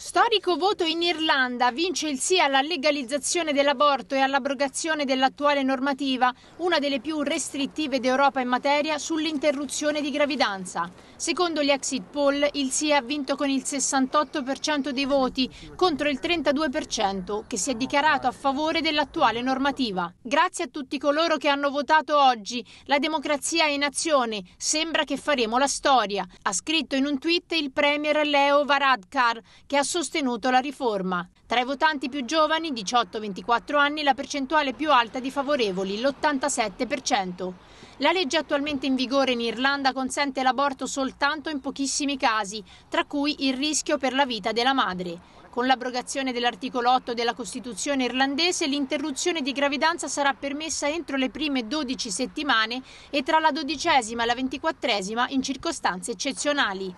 Storico voto in Irlanda, vince il sì alla legalizzazione dell'aborto e all'abrogazione dell'attuale normativa, una delle più restrittive d'Europa in materia sull'interruzione di gravidanza. Secondo gli exit poll, il sì ha vinto con il 68% dei voti contro il 32% che si è dichiarato a favore dell'attuale normativa. Grazie a tutti coloro che hanno votato oggi, la democrazia è in azione, sembra che faremo la storia, ha scritto in un tweet il premier Leo Varadkar che ha sostenuto la riforma. Tra i votanti più giovani, 18-24 anni, la percentuale più alta di favorevoli, l'87%. La legge attualmente in vigore in Irlanda consente l'aborto soltanto in pochissimi casi, tra cui il rischio per la vita della madre. Con l'abrogazione dell'articolo 8 della Costituzione irlandese l'interruzione di gravidanza sarà permessa entro le prime 12 settimane e tra la dodicesima e la ventiquattresima in circostanze eccezionali.